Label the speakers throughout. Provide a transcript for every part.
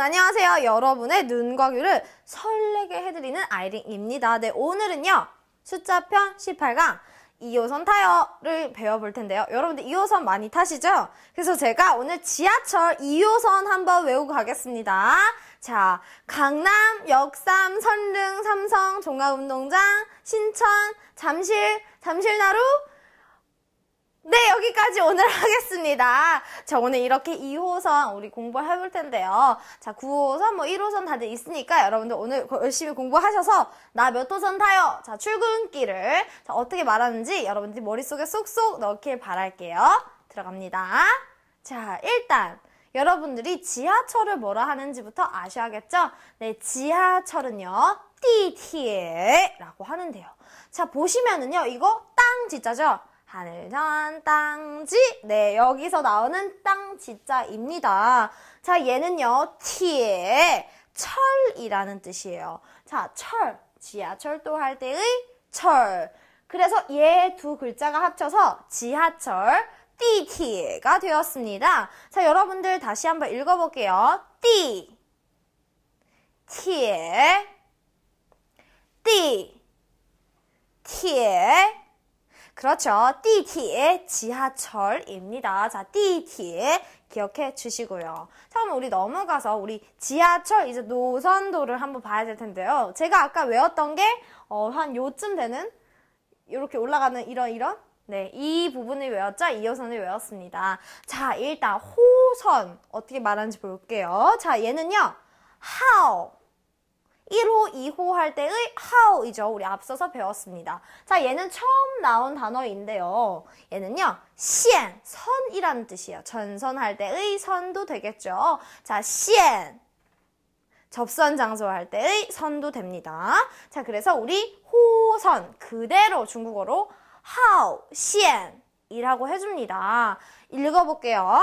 Speaker 1: 여러분 안녕하세요. 여러분의 눈과 귀를 설레게 해드리는 아이린입니다. 네 오늘은요 숫자편 18강 2호선 타요를 배워볼 텐데요. 여러분들 2호선 많이 타시죠? 그래서 제가 오늘 지하철 2호선 한번 외우고 가겠습니다. 자, 강남, 역삼, 선릉, 삼성, 종합운동장, 신천, 잠실, 잠실나루, 네, 여기까지 오늘 하겠습니다. 자, 오늘 이렇게 2호선 우리 공부해볼 텐데요. 자, 9호선, 뭐 1호선 다들 있으니까 여러분들 오늘 열심히 공부하셔서 나 몇 호선 타요? 자, 출근길을 자, 어떻게 말하는지 여러분들 머릿속에 쏙쏙 넣길 바랄게요. 들어갑니다. 자, 일단 여러분들이 지하철을 뭐라 하는지부터 아셔야겠죠? 네, 지하철은요. 띠티에라고 하는데요. 자, 보시면은요. 이거 땅 지자죠? 하늘전 땅지 네 여기서 나오는 땅지자입니다. 자 얘는요 티에 철이라는 뜻이에요. 자 철 지하철도 할 때의 철 그래서 얘 두 글자가 합쳐서 지하철 띠티가 되었습니다. 자 여러분들 다시 한번 읽어볼게요. 띠 티에 띠 티에 그렇죠. 띠티의 지하철입니다. 자, 띠티에 기억해 주시고요. 처음 럼 우리 넘어가서 우리 지하철 이제 노선도를 한번 봐야 될 텐데요. 제가 아까 외웠던 게, 어, 한 요쯤 되는, 이렇게 올라가는 이런, 이런, 네, 이 부분을 외웠죠? 이호선을 외웠습니다. 자, 일단 호선 어떻게 말하는지 볼게요. 자, 얘는요. how 1호, 2호 할 때의 how이죠. 우리 앞서서 배웠습니다. 자, 얘는 처음 나온 단어인데요. 얘는요, 시엔, 선이라는 뜻이에요. 전선할 때의 선도 되겠죠. 자, 시엔, 접선 장소할 때의 선도 됩니다. 자, 그래서 우리 호선 그대로 중국어로 하오, 시엔 이라고 해줍니다. 읽어볼게요.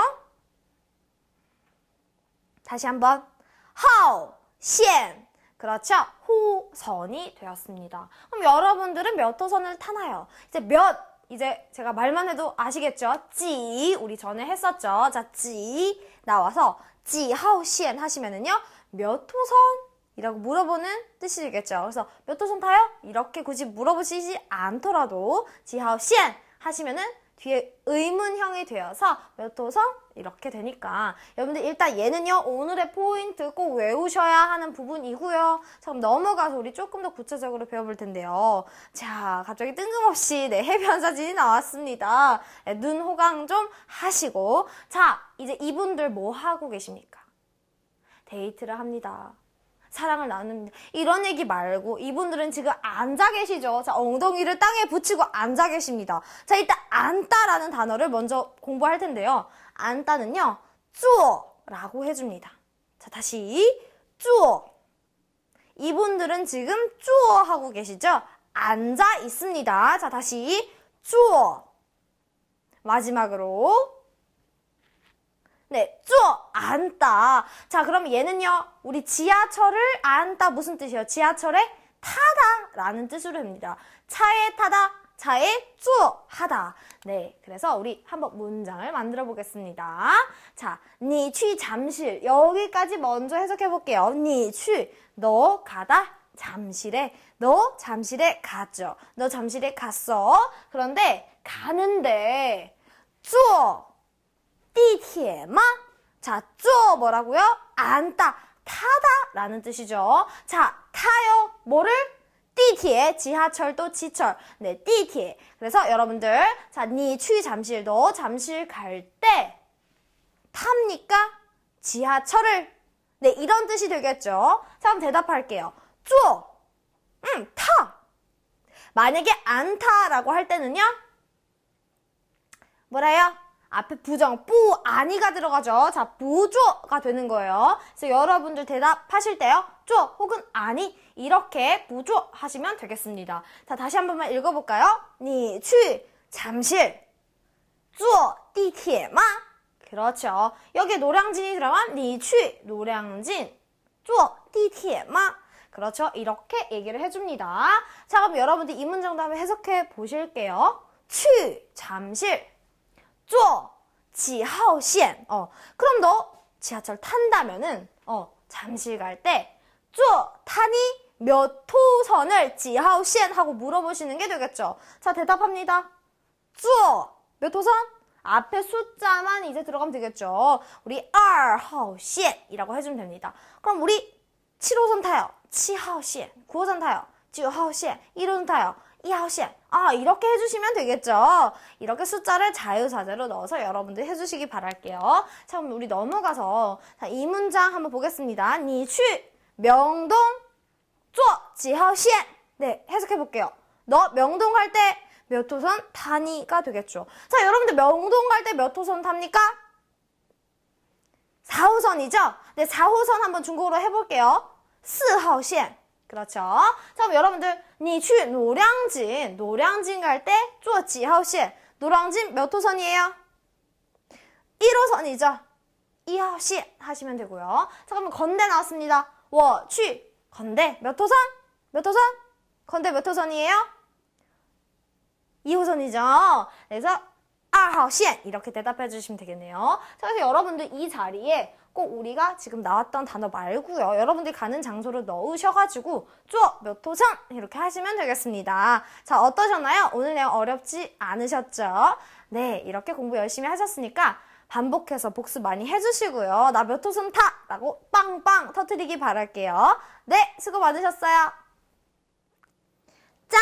Speaker 1: 다시 한번 하오, 시엔 그렇죠? 호선이 되었습니다. 그럼 여러분들은 몇 호선을 타나요? 이제 몇 이제 제가 말만 해도 아시겠죠? 찌 우리 전에 했었죠. 자, 찌 나와서 찌하우시엔 하시면은요. 몇 호선? 이라고 물어보는 뜻이겠죠. 그래서 몇 호선 타요? 이렇게 굳이 물어보시지 않더라도 지하우시엔 하시면은 뒤에 의문형이 되어서 몇호성 이렇게 되니까 여러분들 일단 얘는요 오늘의 포인트 꼭 외우셔야 하는 부분이고요 그럼 넘어가서 우리 조금 더 구체적으로 배워볼 텐데요 자 갑자기 뜬금없이 네 해변 사진이 나왔습니다 네, 눈 호강 좀 하시고 자 이제 이분들 뭐 하고 계십니까 데이트를 합니다 사랑을 나눕니다. 이런 얘기 말고 이분들은 지금 앉아 계시죠. 자, 엉덩이를 땅에 붙이고 앉아 계십니다. 자, 일단 앉다라는 단어를 먼저 공부할 텐데요. 앉다는요. 쪼라고 해줍니다. 자, 다시 쪼. 이분들은 지금 쪼 하고 계시죠? 앉아 있습니다. 자, 다시 쪼. 마지막으로 네, 쪼 앉다. 자, 그럼 얘는요. 우리 지하철을 앉다 무슨 뜻이에요? 지하철에 타다라는 뜻으로 됩니다 차에 타다, 차에 쪼 하다. 네, 그래서 우리 한번 문장을 만들어 보겠습니다. 자, 니 취 잠실 여기까지 먼저 해석해 볼게요. 니 취 너 가다 잠실에 너 잠실에 갔죠. 너 잠실에 갔어. 그런데 가는데 쪼 피에마 자, 쪼 뭐라고요? 안다 타다 라는 뜻이죠. 자, 타요 뭐를? 띠티에 지하철도 지철 네 띠티에 그래서 여러분들 자니취 잠실 도 잠실 갈 때 탑니까 지하철을 네 이런 뜻이 되겠죠 자 그럼 대답할게요 쪼 응, 음, 타 만약에 안 타라고 할 때는요 뭐라요 앞에 부정 뿌 아니가 들어가죠. 자 부조가 되는 거예요. 그래서 여러분들 대답하실 때요. 쪼 혹은 아니 이렇게 부조 하시면 되겠습니다. 자 다시 한 번만 읽어볼까요? 니 취 잠실 쪼디티에마 그렇죠. 여기 에 노량진이 들어간 니취 노량진 쪼디티에마 그렇죠. 이렇게 얘기를 해줍니다. 자 그럼 여러분들 이 문장도 한번 해석해 보실게요. 취 잠실 坐 지하오시엔 어 그럼 너 지하철 탄다면은 어 잠실 갈때쪼 타니 몇 호선을 지하오시엔 하고 물어보시는 게 되겠죠 자 대답합니다 쪼몇 호선? 앞에 숫자만 이제 들어가면 되겠죠 우리 2호선이라고 해주면 됩니다 그럼 우리 7호선 타요 7호선 9호선 타요 9호선 1호선 타요 이하웃이야 아, 이렇게 해주시면 되겠죠. 이렇게 숫자를 자유자재로 넣어서 여러분들 해주시기 바랄게요. 자, 그럼 우리 넘어가서 자, 이 문장 한번 보겠습니다. 니취 명동 쪼 지하시엔 네, 해석해볼게요. 너 명동 갈 때 몇 호선 타니가 되겠죠. 자, 여러분들 명동 갈 때 몇 호선 탑니까? 4호선이죠? 네, 4호선 한번 중국어로 해볼게요. 4호선 그렇죠? 자, 여러분들, 니去 노량진, 노량진 갈 때, 坐几号线? 노량진 몇 호선이에요? 1호선이죠? 2호线 하시면 되고요. 자, 그러면 건대 나왔습니다. 我去 건대 몇 호선? 몇 호선? 건대 몇 호선이에요? 2호선이죠. 그래서 2号线 아, 이렇게 대답해 주시면 되겠네요. 자, 그래서 여러분들 이 자리에 꼭 우리가 지금 나왔던 단어 말고요. 여러분들이 가는 장소를 넣으셔가지고 쪼! 몇 호선! 이렇게 하시면 되겠습니다. 자, 어떠셨나요? 오늘 내용 어렵지 않으셨죠? 네, 이렇게 공부 열심히 하셨으니까 반복해서 복습 많이 해주시고요. 나 몇 호선 타! 라고 빵빵 터트리기 바랄게요. 네, 수고 많으셨어요. 짠!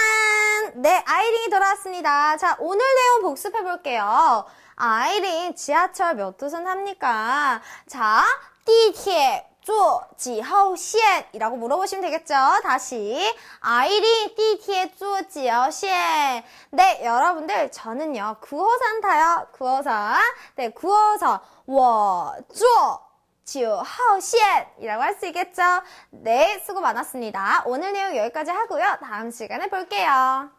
Speaker 1: 네, 아이링이 돌아왔습니다. 자, 오늘 내용 복습해볼게요. 아이린 지하철 몇 호선 합니까? 자, 띠地铁 坐几号线이라고 물어보시면 되겠죠. 다시 아이린 띠티에 坐几号线. 네, 여러분들 저는요 9호선 타요. 9호선. 네, 9호선. 워, 쪼, 지우하우시엔이라고 할 수 있겠죠. 네, 수고 많았습니다. 오늘 내용 여기까지 하고요. 다음 시간에 볼게요.